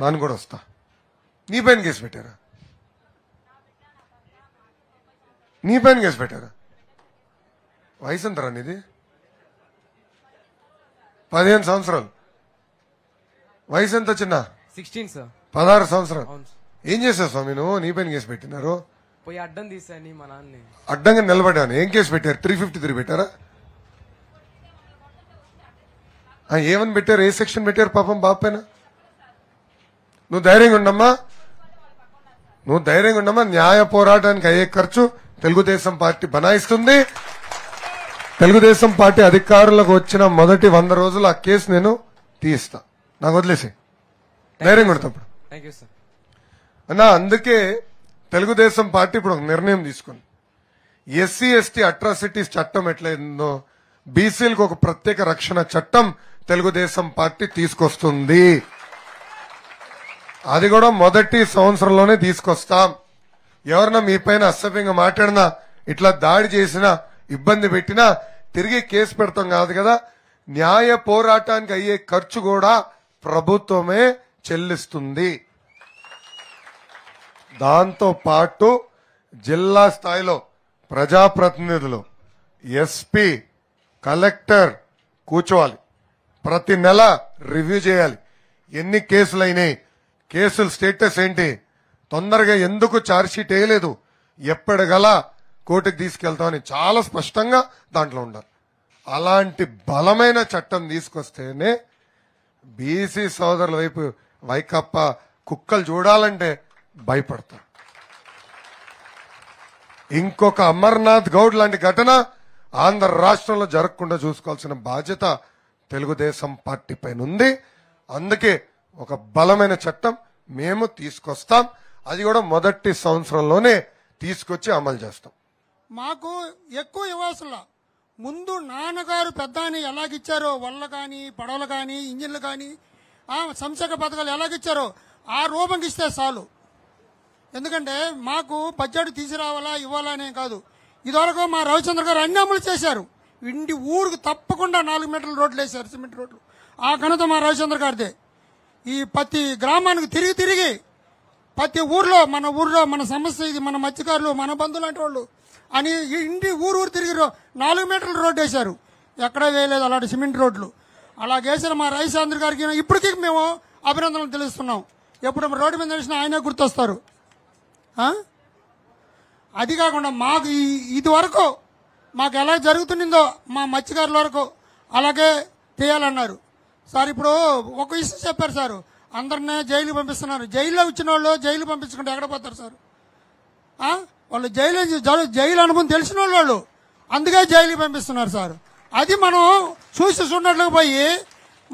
నాన్న కూడా వస్తా నీ పైన కేసు పెట్టారా నీ పైన కేసు పెట్టారా వయసు ఎంతరా నీది పదిహేను సంవత్సరాలు వయసు ఎంత చిన్న సిక్స్టీన్ సార్ పదహారు సంవత్సరాలు ఏం చేశారు స్వామి నువ్వు నీ పైన కేసు పెట్టినారు పోయి అడ్డం తీసాను మా నాన్న అడ్డంగా నిలబడ్డాను ఏం కేసు పెట్టారు త్రీ ఫిఫ్టీ త్రీ పెట్టారా ఏమని పెట్టారు ఏ సెక్షన్ పెట్టారు పాపం బాబు పైన నువ్వు ధైర్యంగా ఉండమ్మా నువ్వు ధైర్యంగా ఉండమ్మా న్యాయ పోరాటానికి అయ్యే ఖర్చు తెలుగుదేశం పార్టీ బనాయిస్తుంది తెలుగుదేశం పార్టీ అధికారులకు వచ్చిన మొదటి వంద రోజులు ఆ కేసు నేను తీయిస్తా నాకు వదిలేసి ధైర్యం కొడతాడు అన్నా అందుకే తెలుగుదేశం పార్టీ ఇప్పుడు ఒక నిర్ణయం తీసుకుంది ఎస్సీ ఎస్టీ అట్రాసిటీస్ చట్టం ఎట్లయిందో బీసీలకు ఒక ప్రత్యేక రక్షణ చట్టం తెలుగుదేశం పార్టీ తీసుకొస్తుంది అది కూడా మొదటి సంవత్సరంలోనే తీసుకొస్తాం ఎవరన్నా మీ పైన అసభ్యంగా మాట్లాడినా ఇట్లా దాడి చేసినా ఇబ్బంది పెట్టినా తిరిగి కేసు పెడతాం కాదు కదా న్యాయ పోరాటానికి అయ్యే ఖర్చు కూడా ప్రభుత్వమే చెల్లిస్తుంది దాంతో పాటు జిల్లా స్థాయిలో ప్రజాప్రతినిధులు ఎస్పీ కలెక్టర్ కూర్చోవాలి ప్రతి నెల రివ్యూ చేయాలి ఎన్ని కేసులైనాయి కేసులు స్టేటస్ ఏంటి తొందరగా ఎందుకు ఛార్జ్షీట్ వేయలేదు ఎప్పటికలా కోర్టుకు తీసుకెళ్తామని చాలా స్పష్టంగా దాంట్లో ఉండాలి అలాంటి బలమైన చట్టం తీసుకొస్తేనే బీసీ సోదరుల వైపు వైకప్ప కుక్కలు చూడాలంటే భయపడతారు ఇంకొక అమర్నాథ్ గౌడ్ లాంటి ఘటన ఆంధ్ర రాష్ట్రంలో జరగకుండా చూసుకోవాల్సిన బాధ్యత తెలుగుదేశం పార్టీ పైన ఉంది అందుకే ఒక బలమైన చట్టం మేము తీసుకొస్తాం అది కూడా మొదటి సంవత్సరంలోనే తీసుకొచ్చి అమలు చేస్తాం మాకు ఎక్కువ ఇవ్వాల్సిన ముందు నాన్నగారు పెద్ద ఎలాగిచ్చారో వల్ల కానీ పడవలు కానీ ఇంజిన్లు కానీ ఆ సంక్షేమ పథకాలు ఎలాగిచ్చారో ఆ రూపంకి ఇస్తే చాలు ఎందుకంటే మాకు బడ్జెట్ తీసుకురావాలా ఇవ్వాలా అనే కాదు ఇదివరకు మా రవిచంద్ర గారు అన్ని అమలు చేశారు ఇంటి ఊరికి తప్పకుండా నాలుగు మీటర్ల రోడ్లు వేశారు సిమెంట్ రోడ్లు ఆ ఘనత మా రవిచంద్ర గారిదే ఈ ప్రతి గ్రామానికి తిరిగి తిరిగి ప్రతి ఊర్లో మన ఊర్లో మన సమస్య ఇది మన మత్స్యకారులు మన బంధువులు లాంటి వాళ్ళు అని ఇంటి ఊరు ఊరు తిరిగి నాలుగు మీటర్ల రోడ్డు వేశారు ఎక్కడా వేయలేదు అలాంటి సిమెంట్ రోడ్లు అలా వేసిన మా రైస్ ఆంధ్ర గారికి ఇప్పటికీ మేము అభినందనలు తెలుస్తున్నాం ఎప్పుడు రోడ్డు మీద నిలిచిన ఆయనే గుర్తొస్తారు అది కాకుండా మాకు ఇది వరకు మాకు ఎలా జరుగుతుందో మా మత్స్యకారుల వరకు అలాగే చేయాలన్నారు సార్ ఇప్పుడు ఒక ఇష్యూ చెప్పారు సార్ అందరినీ జైలు పంపిస్తున్నారు జైల్లో వచ్చిన వాళ్ళు జైలు పంపించుకుంటే ఎక్కడ పోతారు సార్ వాళ్ళు జైలు జైలు అనుభవం తెలిసిన వాళ్ళు అందుకే జైలు పంపిస్తున్నారు సార్ అది మనం చూసి చూడట్లకు పోయి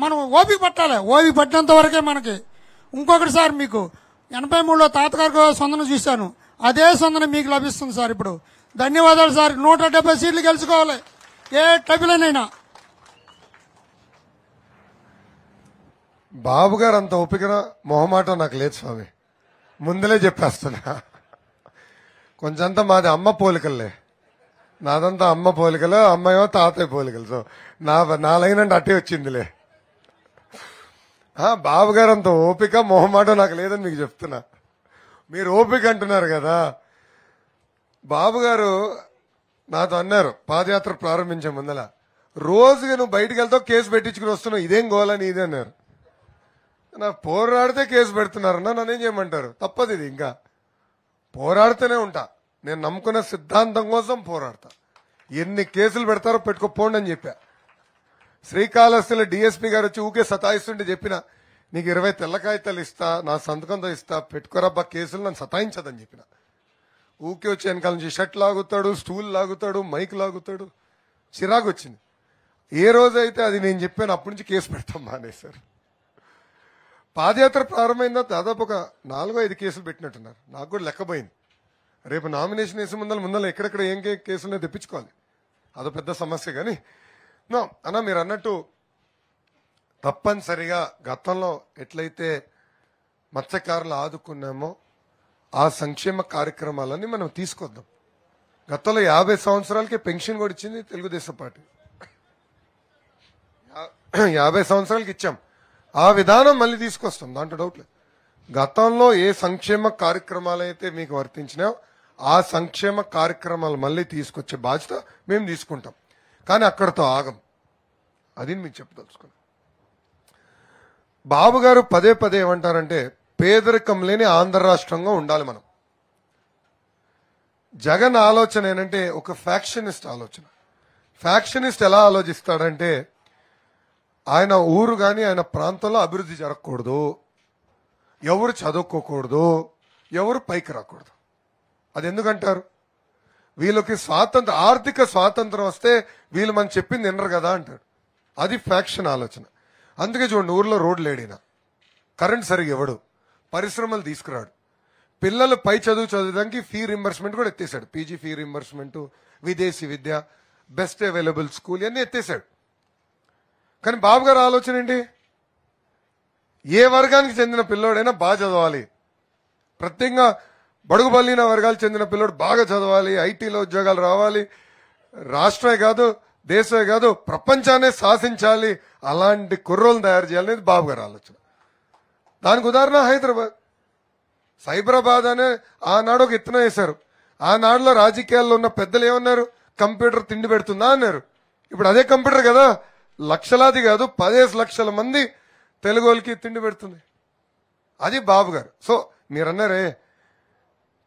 మనం ఓపిక పట్టాలి ఓపిక పట్టినంత వరకే మనకి ఇంకొకటి సార్ మీకు ఎనభై మూడులో తాతగారికి సొందన చూశాను అదే సొందన మీకు లభిస్తుంది సార్ ఇప్పుడు ధన్యవాదాలు సార్ నూట డెబ్బై సీట్లు గెలుచుకోవాలి ఏ టబిలనైనా బాబు గారు అంత ఓపికన మొహమాట నాకు లేదు స్వామి ముందలే చెప్పేస్తున్నా కొంచెంతా మాది అమ్మ పోలికల్లే నాదంతా అమ్మ పోలికలు అమ్మాయో తాతయ్య పోలికలు సో నా నా లైన్ అట్టే వచ్చిందిలే బాబు గారు అంత ఓపిక మొహమాట నాకు లేదని మీకు చెప్తున్నా మీరు ఓపిక అంటున్నారు కదా బాబు గారు నాతో అన్నారు పాదయాత్ర ప్రారంభించే ముందల రోజుగా నువ్వు బయటకు వెళ్తావు కేసు పెట్టించుకుని వస్తున్నావు ఇదేం గోలని ఇదే అన్నారు నా పోరాడితే కేసు పెడుతున్నారన్నా నన్ను ఏం చేయమంటారు తప్పదు ఇది ఇంకా పోరాడుతూనే ఉంటా నేను నమ్ముకున్న సిద్ధాంతం కోసం పోరాడతా ఎన్ని కేసులు పెడతారో పెట్టుకోపోండి అని చెప్పా శ్రీకాళహస్తిలో డిఎస్పీ గారు వచ్చి ఊకే సతాయిస్తుంటే చెప్పిన నీకు ఇరవై తెల్ల ఇస్తా నా సంతకంతో ఇస్తా పెట్టుకోరబ్బా కేసులు నన్ను సతాయించదని చెప్పిన ఊకే వచ్చి వెనకాల నుంచి షర్ట్ లాగుతాడు స్టూల్ లాగుతాడు మైక్ లాగుతాడు చిరాకు వచ్చింది ఏ రోజైతే అది నేను చెప్పాను అప్పటి నుంచి కేసు పెడతాం మానేశారు పాదయాత్ర ప్రారంభమైందా దాదాపు ఒక నాలుగో ఐదు కేసులు పెట్టినట్టున్నారు నాకు కూడా లెక్కపోయింది రేపు నామినేషన్ వేసే ముందర ముందర ఎక్కడెక్కడ ఏం కేసులు తెప్పించుకోవాలి అదో పెద్ద సమస్య కానీ అన్న మీరు అన్నట్టు తప్పనిసరిగా గతంలో ఎట్లయితే మత్స్యకారులు ఆదుకున్నామో ఆ సంక్షేమ కార్యక్రమాలన్నీ మనం తీసుకొద్దాం గతంలో యాభై సంవత్సరాలకే పెన్షన్ కూడా ఇచ్చింది తెలుగుదేశం పార్టీ యాభై సంవత్సరాలకి ఇచ్చాం ఆ విధానం మళ్ళీ తీసుకొస్తాం దాంట్లో డౌట్ లేదు గతంలో ఏ సంక్షేమ కార్యక్రమాలు అయితే మీకు వర్తించినాయో ఆ సంక్షేమ కార్యక్రమాలు మళ్ళీ తీసుకొచ్చే బాధ్యత మేము తీసుకుంటాం కానీ అక్కడతో ఆగం అది మీకు చెప్పదలుచుకున్నాం బాబు గారు పదే పదే ఏమంటారంటే పేదరికం లేని ఆంధ్ర రాష్ట్రంగా ఉండాలి మనం జగన్ ఆలోచన ఏంటంటే ఒక ఫ్యాక్షనిస్ట్ ఆలోచన ఫ్యాక్షనిస్ట్ ఎలా ఆలోచిస్తాడంటే ఆయన ఊరు కానీ ఆయన ప్రాంతంలో అభివృద్ధి జరగకూడదు ఎవరు చదువుకోకూడదు ఎవరు పైకి రాకూడదు అది ఎందుకంటారు వీళ్ళకి స్వాతంత్ర ఆర్థిక స్వాతంత్రం వస్తే వీళ్ళు మనం చెప్పింది వినరు కదా అంటారు అది ఫ్యాక్షన్ ఆలోచన అందుకే చూడండి ఊర్లో రోడ్లు లేడిన కరెంట్ సరిగ్గా ఇవ్వడు పరిశ్రమలు తీసుకురాడు పిల్లలు పై చదువు చదవడానికి ఫీ రింబర్స్మెంట్ కూడా ఎత్తేసాడు పీజీ ఫీ రింబర్స్మెంట్ విదేశీ విద్య బెస్ట్ అవైలబుల్ స్కూల్ ఇవన్నీ ఎత్తేసాడు కానీ బాబు గారు ఆలోచన ఏంటి ఏ వర్గానికి చెందిన పిల్లోడైనా బాగా చదవాలి ప్రత్యేకంగా బడుగు బలిన వర్గాలు చెందిన పిల్లోడు బాగా చదవాలి ఐటీలో ఉద్యోగాలు రావాలి రాష్ట్రమే కాదు దేశమే కాదు ప్రపంచాన్ని శాసించాలి అలాంటి కుర్రోలు తయారు చేయాలనేది బాబు గారు ఆలోచన దానికి ఉదాహరణ హైదరాబాద్ సైబరాబాద్ అనే ఆనాడు ఒక ఎత్తున వేశారు ఆనాడులో రాజకీయాల్లో ఉన్న పెద్దలు ఏమన్నారు కంప్యూటర్ తిండి పెడుతుందా అన్నారు ఇప్పుడు అదే కంప్యూటర్ కదా లక్షలాది కాదు పదేసి లక్షల మంది తెలుగులకి తిండి పెడుతుంది అది బాబు గారు సో మీరన్నారే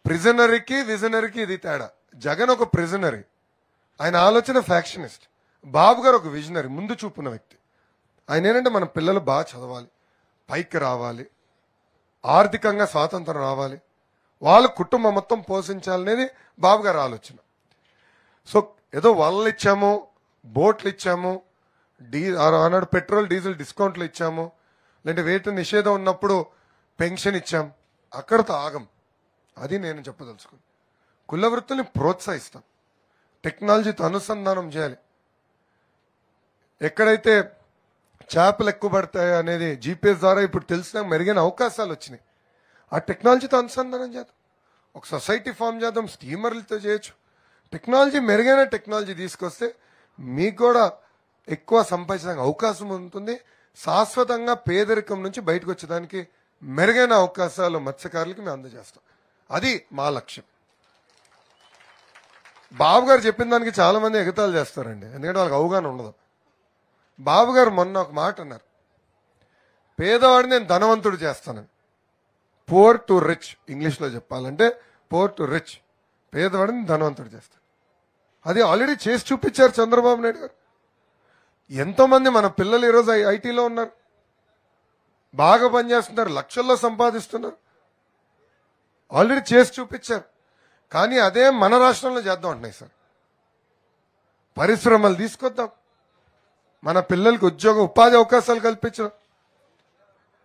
ప్రిజనరీకి విజనరీకి ఇది తేడా జగన్ ఒక ప్రిజనరీ ఆయన ఆలోచన ఫ్యాక్షనిస్ట్ బాబు గారు ఒక విజనరీ ముందు చూపున్న వ్యక్తి ఆయన ఏంటంటే మన పిల్లలు బాగా చదవాలి పైకి రావాలి ఆర్థికంగా స్వాతంత్రం రావాలి వాళ్ళ కుటుంబం మొత్తం పోషించాలనేది బాబు గారు ఆలోచన సో ఏదో వలలు ఇచ్చాము బోట్లు ఇచ్చాము డీ ఆనాడు పెట్రోల్ డీజిల్ డిస్కౌంట్లు ఇచ్చాము లేదంటే వేట నిషేధం ఉన్నప్పుడు పెన్షన్ ఇచ్చాం అక్కడతో ఆగం అది నేను చెప్పదలుచుకుని కుల వృత్తుల్ని ప్రోత్సహిస్తాం టెక్నాలజీతో అనుసంధానం చేయాలి ఎక్కడైతే చేపలు ఎక్కువ పడతాయి అనేది జీపీఎస్ ద్వారా ఇప్పుడు తెలిసిన మెరుగైన అవకాశాలు వచ్చినాయి ఆ టెక్నాలజీతో అనుసంధానం చేద్దాం ఒక సొసైటీ ఫామ్ చేద్దాం స్టీమర్లతో చేయొచ్చు టెక్నాలజీ మెరుగైన టెక్నాలజీ తీసుకొస్తే మీకు కూడా ఎక్కువ సంపాదించడానికి అవకాశం ఉంటుంది శాశ్వతంగా పేదరికం నుంచి బయటకు వచ్చేదానికి మెరుగైన అవకాశాలు మత్స్యకారులకి మేము అందజేస్తాం అది మా లక్ష్యం బాబు గారు చెప్పిన దానికి చాలా మంది ఎగతాలు చేస్తారండి ఎందుకంటే వాళ్ళకి అవగాహన ఉండదు బాబు గారు మొన్న ఒక మాట అన్నారు పేదవాడిని నేను ధనవంతుడు చేస్తానని పోర్ టు రిచ్ ఇంగ్లీష్లో చెప్పాలంటే పోర్ టు రిచ్ పేదవాడిని ధనవంతుడు చేస్తాను అది ఆల్రెడీ చేసి చూపించారు చంద్రబాబు నాయుడు గారు ఎంతోమంది మన పిల్లలు ఈరోజు ఐటీలో ఉన్నారు బాగా పనిచేస్తున్నారు లక్షల్లో సంపాదిస్తున్నారు ఆల్రెడీ చేసి చూపించారు కానీ అదే మన రాష్ట్రంలో చేద్దాం అంటున్నాయి సార్ పరిశ్రమలు తీసుకొద్దాం మన పిల్లలకు ఉద్యోగ ఉపాధి అవకాశాలు కల్పించడం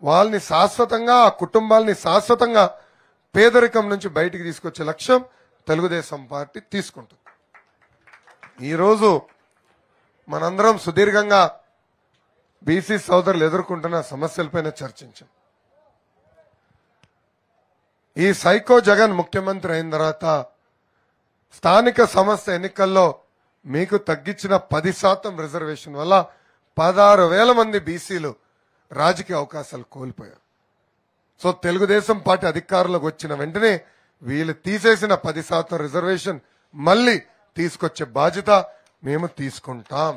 వాళ్ళని శాశ్వతంగా ఆ కుటుంబాలని శాశ్వతంగా పేదరికం నుంచి బయటికి తీసుకొచ్చే లక్ష్యం తెలుగుదేశం పార్టీ తీసుకుంటుంది ఈరోజు మనందరం సుదీర్ఘంగా బీసీ సోదరులు ఎదుర్కొంటున్న సమస్యలపైన చర్చించాం ఈ సైకో జగన్ ముఖ్యమంత్రి అయిన తర్వాత స్థానిక సంస్థ ఎన్నికల్లో మీకు తగ్గించిన పది శాతం రిజర్వేషన్ వల్ల పదహారు వేల మంది బీసీలు రాజకీయ అవకాశాలు కోల్పోయారు సో తెలుగుదేశం పార్టీ అధికారులకు వచ్చిన వెంటనే వీళ్ళు తీసేసిన పది శాతం రిజర్వేషన్ మళ్ళీ తీసుకొచ్చే బాధ్యత మేము తీసుకుంటాం